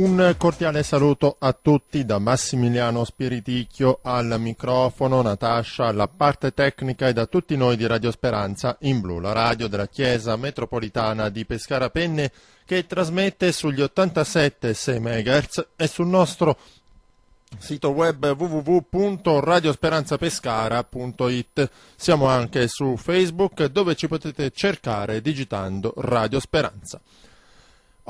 Un cordiale saluto a tutti da Massimiliano Spiriticchio al microfono, Natascia alla parte tecnica e da tutti noi di Radio Speranza in blu, la radio della Chiesa Metropolitana di Pescara Penne che trasmette sugli 87,6 MHz e sul nostro sito web www.radiosperanzapescara.it. Siamo anche su Facebook dove ci potete cercare digitando Radio Speranza.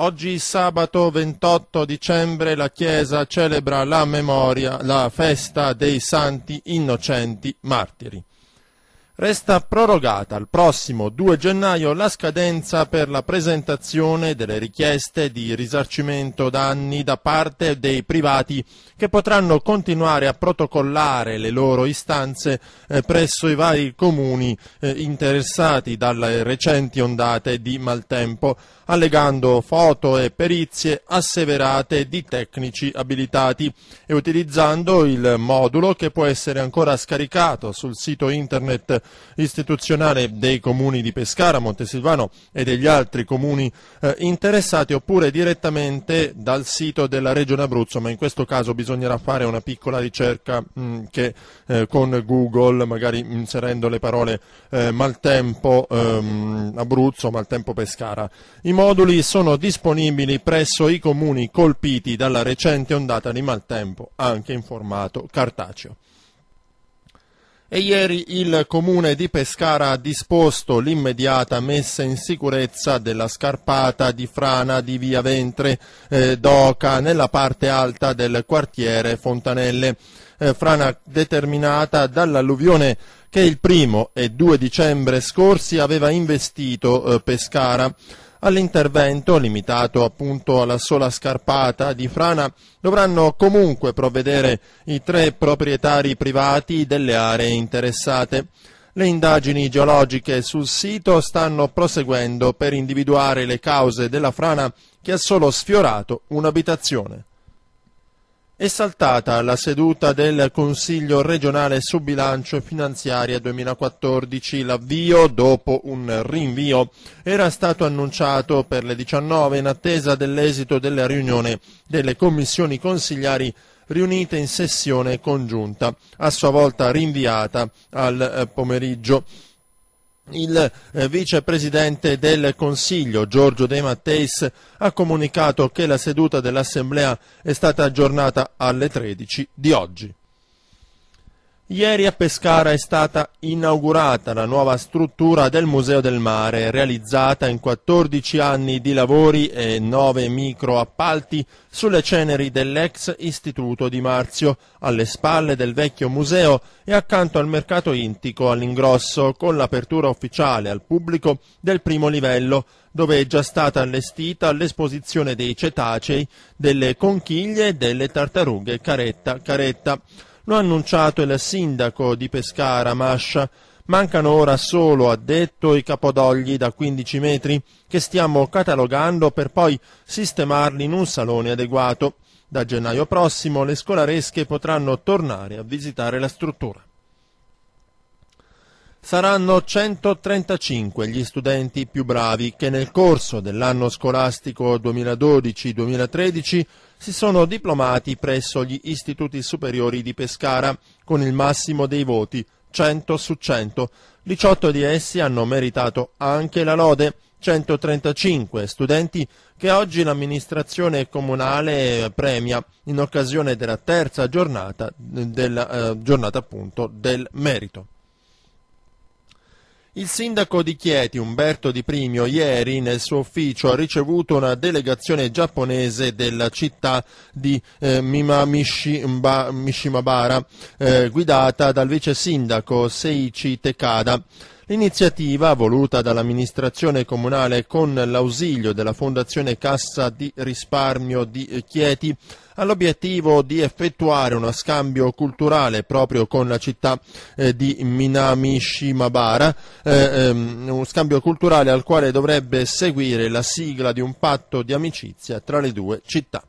Oggi sabato 28 dicembre la Chiesa celebra la memoria, la festa dei santi innocenti martiri. Resta prorogata al prossimo 2 gennaio la scadenza per la presentazione delle richieste di risarcimento danni da parte dei privati che potranno continuare a protocollare le loro istanze eh, presso i vari comuni eh, interessati dalle recenti ondate di maltempo, allegando foto e perizie asseverate di tecnici abilitati e utilizzando il modulo che può essere ancora scaricato sul sito internet istituzionale dei comuni di Pescara, Montesilvano e degli altri comuni eh, interessati oppure direttamente dal sito della Regione Abruzzo, ma in questo caso bisognerà fare una piccola ricerca mh, mm, che eh, con Google, magari inserendo le parole eh, maltempo ehm, Abruzzo, maltempo Pescara. I moduli sono disponibili presso i comuni colpiti dalla recente ondata di maltempo, anche in formato cartaceo. E ieri il comune di Pescara ha disposto l'immediata messa in sicurezza della scarpata di frana di via Ventre eh, d'Oca nella parte alta del quartiere Fontanelle. Eh, frana determinata dall'alluvione che il primo e 2 dicembre scorsi aveva investito eh, Pescara all'intervento, limitato appunto alla sola scarpata di frana, dovranno comunque provvedere i tre proprietari privati delle aree interessate. Le indagini geologiche sul sito stanno proseguendo per individuare le cause della frana che ha solo sfiorato un'abitazione. È saltata la seduta del Consiglio regionale su bilancio e finanziaria 2014. L'avvio, dopo un rinvio, era stato annunciato per le 19 in attesa dell'esito della riunione delle commissioni consigliari riunite in sessione congiunta, a sua volta rinviata al eh, pomeriggio. Il eh, vicepresidente del Consiglio Giorgio De Matteis ha comunicato che la seduta dell'Assemblea è stata aggiornata alle 13 di oggi. Ieri a Pescara è stata inaugurata la nuova struttura del Museo del Mare, realizzata in 14 anni di lavori e 9 microappalti sulle ceneri dell'ex istituto di Marzio, alle spalle del vecchio museo e accanto al mercato intico all'ingrosso, con l'apertura ufficiale al pubblico del primo livello, dove è già stata allestita l'esposizione dei cetacei, delle conchiglie e delle tartarughe caretta caretta. Lo ha annunciato il sindaco di Pescara, Mascia. Mancano ora solo, ha detto, i capodogli da 15 metri, che stiamo catalogando per poi sistemarli in un salone adeguato. Da gennaio prossimo le scolaresche potranno tornare a visitare la struttura. Saranno 135 gli studenti più bravi che nel corso dell'anno scolastico 2012-2013 si sono diplomati presso gli istituti superiori di Pescara con il massimo dei voti 100 su 100. 18 di essi hanno meritato anche la lode. 135 studenti che oggi l'amministrazione comunale premia in occasione della terza giornata, della, eh, giornata appunto, del merito. Il sindaco di Chieti, Umberto Di Primio, ieri nel suo ufficio ha ricevuto una delegazione giapponese della città di eh, Mishimabara, eh, guidata dal vice sindaco Seichi Tekada. L'iniziativa, voluta dall'amministrazione comunale con l'ausilio della Fondazione Cassa di Risparmio di Chieti, ha l'obiettivo di effettuare uno scambio culturale proprio con la città eh, di Minamishimabara, Shimabara, eh, ehm, uno scambio culturale al quale dovrebbe seguire la sigla di un patto di amicizia tra le due città.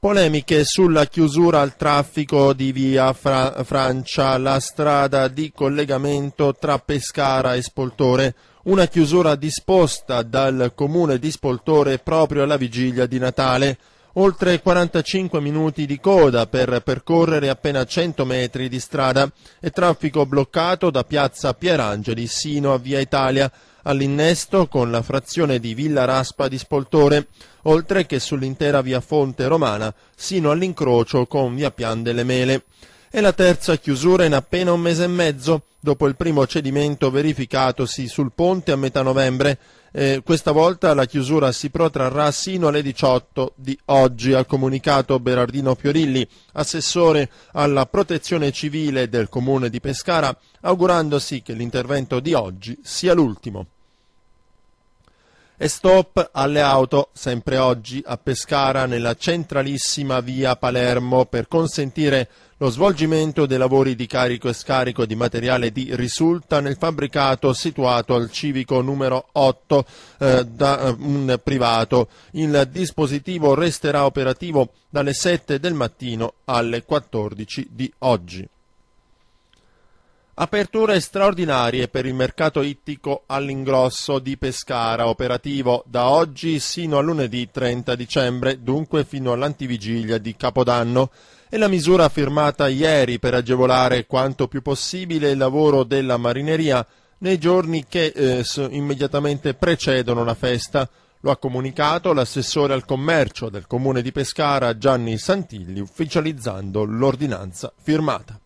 Polemiche sulla chiusura al traffico di via Fra Francia, la strada di collegamento tra Pescara e Spoltore, una chiusura disposta dal comune di Spoltore proprio alla vigilia di Natale, oltre 45 minuti di coda per percorrere appena 100 metri di strada e traffico bloccato da piazza Pierangeli sino a via Italia, all'innesto con la frazione di Villa Raspa di Spoltore, oltre che sull'intera via Fonte Romana sino all'incrocio con via Pian delle Mele. È la terza chiusura in appena un mese e mezzo, dopo il primo cedimento verificatosi sul ponte a metà novembre. Eh, questa volta la chiusura si protrarrà sino alle 18 di oggi, ha comunicato Berardino Fiorilli, assessore alla protezione civile del comune di Pescara, augurandosi che l'intervento di oggi sia l'ultimo. E stop alle auto, sempre oggi, a Pescara, nella centralissima via Palermo, per consentire lo svolgimento dei lavori di carico e scarico di materiale di risulta nel fabbricato situato al civico numero 8 eh, da eh, un privato. Il dispositivo resterà operativo dalle 7 del mattino alle 14 di oggi. Aperture straordinarie per il mercato ittico all'ingrosso di Pescara, operativo da oggi sino a lunedì 30 dicembre, dunque fino all'antivigilia di Capodanno. E la misura firmata ieri per agevolare quanto più possibile il lavoro della marineria nei giorni che eh, immediatamente precedono la festa. Lo ha comunicato l'assessore al commercio del comune di Pescara Gianni Santilli ufficializzando l'ordinanza firmata.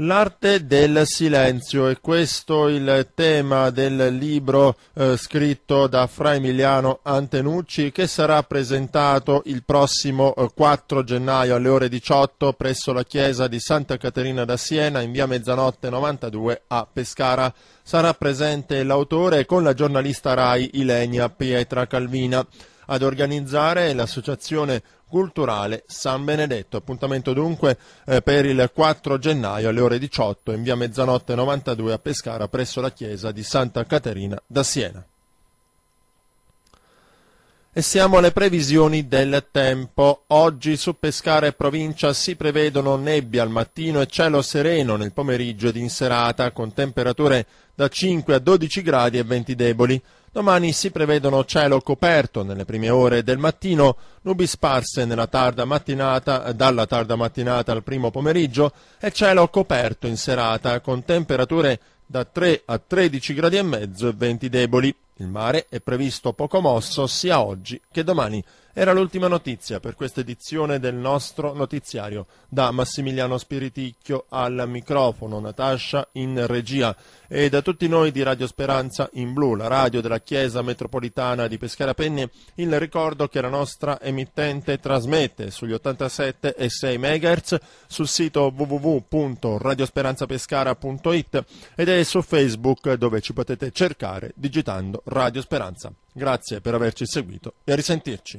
L'arte del silenzio e questo il tema del libro eh, scritto da Fra Emiliano Antenucci che sarà presentato il prossimo eh, 4 gennaio alle ore 18 presso la chiesa di Santa Caterina da Siena in via Mezzanotte 92 a Pescara. Sarà presente l'autore con la giornalista Rai Ilenia Pietra Calvina ad organizzare l'associazione culturale San Benedetto. Appuntamento dunque eh, per il 4 gennaio alle ore 18 in via Mezzanotte 92 a Pescara presso la chiesa di Santa Caterina da Siena. E siamo alle previsioni del tempo. Oggi su Pescara e provincia si prevedono nebbia al mattino e cielo sereno nel pomeriggio ed in serata, con temperature da 5 a 12 gradi e venti deboli. Domani si prevedono cielo coperto nelle prime ore del mattino, nubi sparse tarda mattinata, dalla tarda mattinata al primo pomeriggio e cielo coperto in serata con temperature da 3 a 13 gradi e mezzo e venti deboli. Il mare è previsto poco mosso sia oggi che domani. Era l'ultima notizia per questa edizione del nostro notiziario. Da Massimiliano Spiriticchio al microfono, Natascia in regia e da tutti noi di Radio Speranza in blu, la radio della Chiesa Metropolitana di Pescara Penne, il ricordo che la nostra emittente trasmette sugli 87 e 6 MHz sul sito www.radiosperanzapescara.it ed è su Facebook dove ci potete cercare digitando Radio Speranza. Grazie per averci seguito e a risentirci.